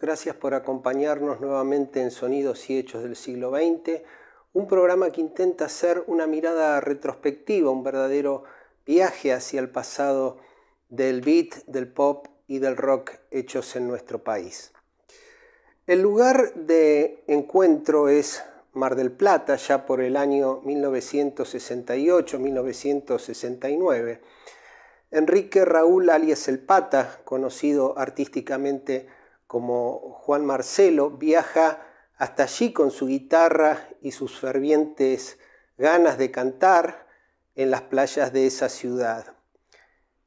gracias por acompañarnos nuevamente en Sonidos y Hechos del siglo XX, un programa que intenta hacer una mirada retrospectiva, un verdadero viaje hacia el pasado del beat, del pop y del rock hechos en nuestro país. El lugar de encuentro es Mar del Plata, ya por el año 1968-1969. Enrique Raúl alias El Pata, conocido artísticamente como Juan Marcelo, viaja hasta allí con su guitarra y sus fervientes ganas de cantar en las playas de esa ciudad.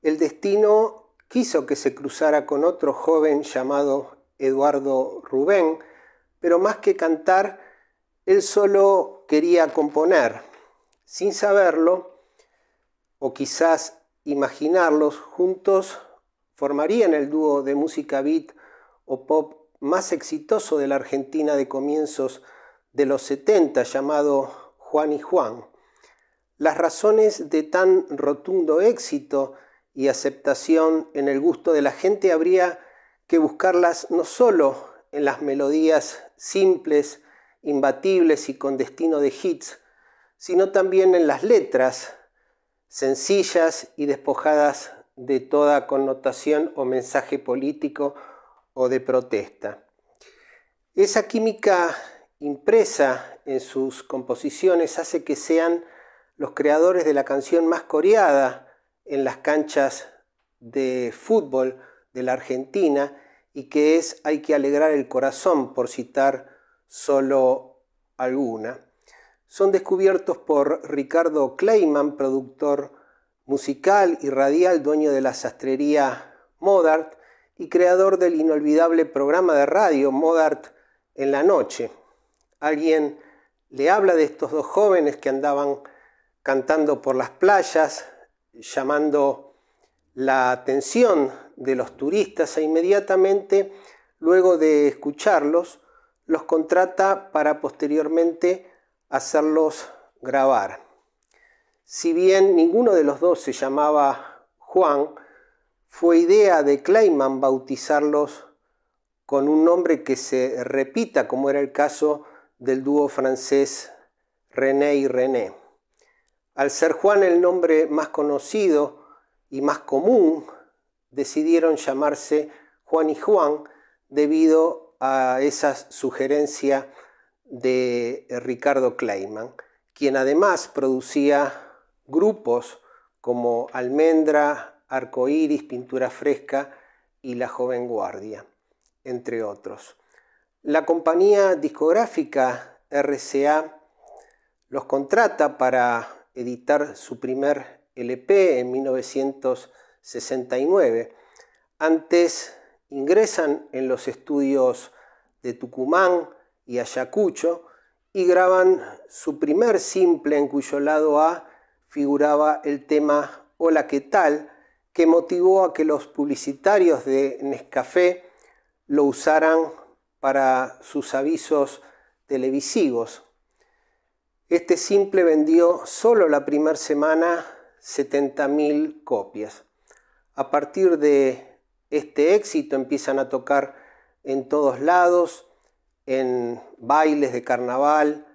El destino quiso que se cruzara con otro joven llamado Eduardo Rubén, pero más que cantar, él solo quería componer. Sin saberlo, o quizás imaginarlos, juntos formarían el dúo de música beat o pop más exitoso de la Argentina de comienzos de los 70 llamado Juan y Juan. Las razones de tan rotundo éxito y aceptación en el gusto de la gente habría que buscarlas no solo en las melodías simples, imbatibles y con destino de hits, sino también en las letras, sencillas y despojadas de toda connotación o mensaje político o de protesta. Esa química impresa en sus composiciones hace que sean los creadores de la canción más coreada en las canchas de fútbol de la Argentina y que es Hay que alegrar el corazón, por citar solo alguna. Son descubiertos por Ricardo Kleiman, productor musical y radial, dueño de la sastrería Modart, y creador del inolvidable programa de radio Modart en la noche. Alguien le habla de estos dos jóvenes que andaban cantando por las playas, llamando la atención de los turistas e inmediatamente, luego de escucharlos, los contrata para posteriormente hacerlos grabar. Si bien ninguno de los dos se llamaba Juan, fue idea de Kleiman bautizarlos con un nombre que se repita, como era el caso del dúo francés René y René. Al ser Juan el nombre más conocido y más común, decidieron llamarse Juan y Juan debido a esa sugerencia de Ricardo Kleiman, quien además producía grupos como Almendra, Arcoíris, Pintura Fresca y La Joven Guardia, entre otros. La compañía discográfica RCA los contrata para editar su primer LP en 1969. Antes ingresan en los estudios de Tucumán y Ayacucho y graban su primer simple en cuyo lado A figuraba el tema Hola, ¿qué tal? que motivó a que los publicitarios de Nescafé lo usaran para sus avisos televisivos. Este simple vendió solo la primera semana 70.000 copias. A partir de este éxito empiezan a tocar en todos lados, en bailes de carnaval,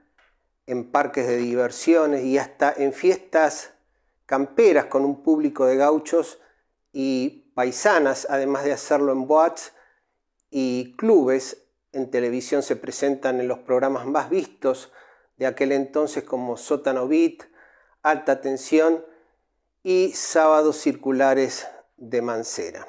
en parques de diversiones y hasta en fiestas camperas con un público de gauchos y paisanas, además de hacerlo en boats y clubes. En televisión se presentan en los programas más vistos de aquel entonces como Sótano Beat, Alta Tensión y Sábados Circulares de Mancera.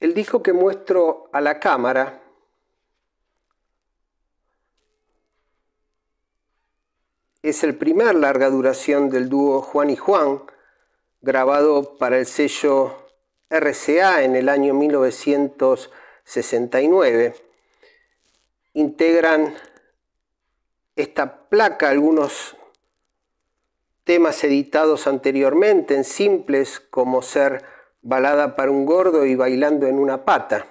El disco que muestro a la cámara es el primer larga duración del dúo Juan y Juan, grabado para el sello RCA en el año 1969. Integran esta placa algunos temas editados anteriormente en simples como ser balada para un gordo y bailando en una pata.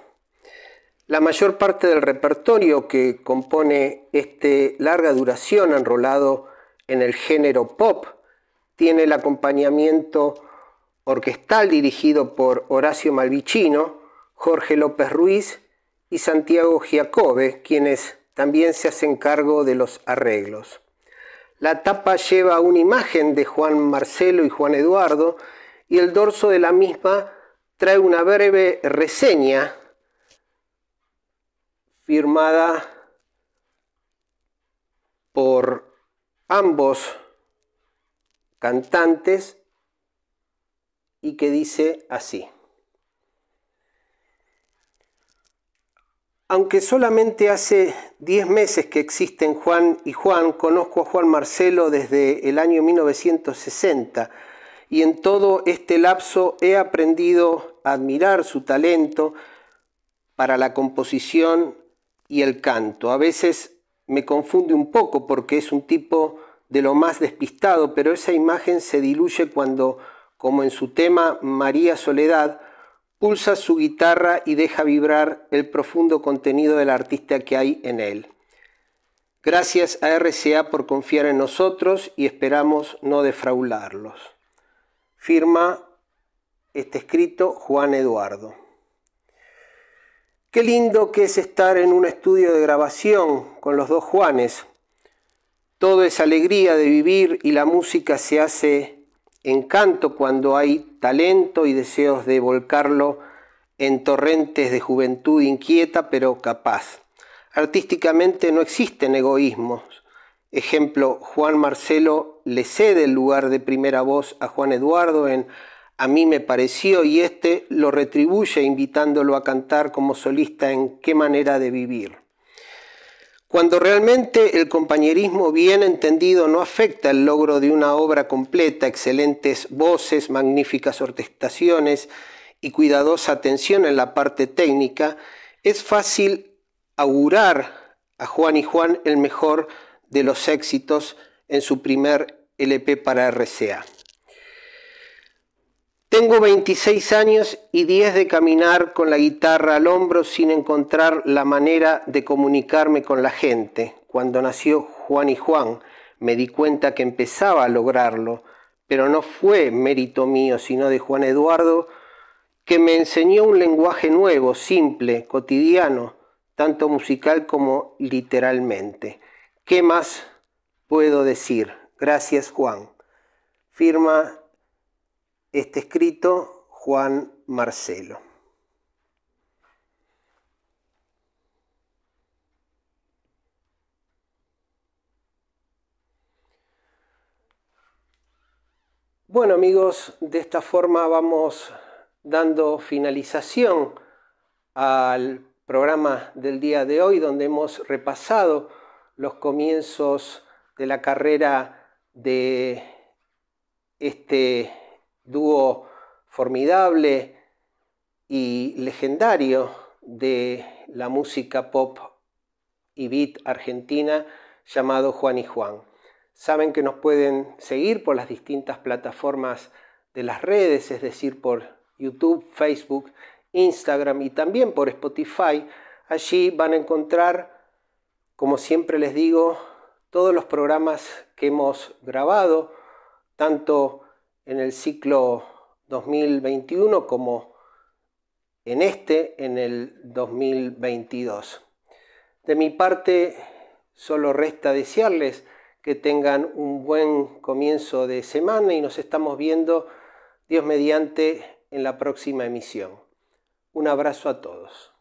La mayor parte del repertorio que compone este larga duración enrolado en el género pop, tiene el acompañamiento orquestal dirigido por Horacio Malvicino, Jorge López Ruiz y Santiago Giacobbe, quienes también se hacen cargo de los arreglos. La tapa lleva una imagen de Juan Marcelo y Juan Eduardo y el dorso de la misma trae una breve reseña firmada ambos cantantes y que dice así. Aunque solamente hace 10 meses que existen Juan y Juan, conozco a Juan Marcelo desde el año 1960 y en todo este lapso he aprendido a admirar su talento para la composición y el canto. A veces me confunde un poco porque es un tipo de lo más despistado, pero esa imagen se diluye cuando, como en su tema María Soledad, pulsa su guitarra y deja vibrar el profundo contenido del artista que hay en él. Gracias a RCA por confiar en nosotros y esperamos no defraudarlos. Firma este escrito Juan Eduardo. Qué lindo que es estar en un estudio de grabación con los dos Juanes. Todo es alegría de vivir y la música se hace encanto cuando hay talento y deseos de volcarlo en torrentes de juventud inquieta pero capaz. Artísticamente no existen egoísmos. Ejemplo, Juan Marcelo le cede el lugar de primera voz a Juan Eduardo en a mí me pareció y este lo retribuye invitándolo a cantar como solista en Qué manera de vivir. Cuando realmente el compañerismo bien entendido no afecta el logro de una obra completa, excelentes voces, magníficas orquestaciones y cuidadosa atención en la parte técnica, es fácil augurar a Juan y Juan el mejor de los éxitos en su primer LP para RCA. Tengo 26 años y 10 de caminar con la guitarra al hombro sin encontrar la manera de comunicarme con la gente. Cuando nació Juan y Juan, me di cuenta que empezaba a lograrlo, pero no fue mérito mío, sino de Juan Eduardo, que me enseñó un lenguaje nuevo, simple, cotidiano, tanto musical como literalmente. ¿Qué más puedo decir? Gracias Juan. Firma este escrito Juan Marcelo. Bueno amigos, de esta forma vamos dando finalización al programa del día de hoy donde hemos repasado los comienzos de la carrera de este dúo formidable y legendario de la música pop y beat argentina llamado Juan y Juan. Saben que nos pueden seguir por las distintas plataformas de las redes, es decir, por YouTube, Facebook, Instagram y también por Spotify. Allí van a encontrar, como siempre les digo, todos los programas que hemos grabado, tanto en el ciclo 2021 como en este, en el 2022. De mi parte, solo resta desearles que tengan un buen comienzo de semana y nos estamos viendo, Dios mediante, en la próxima emisión. Un abrazo a todos.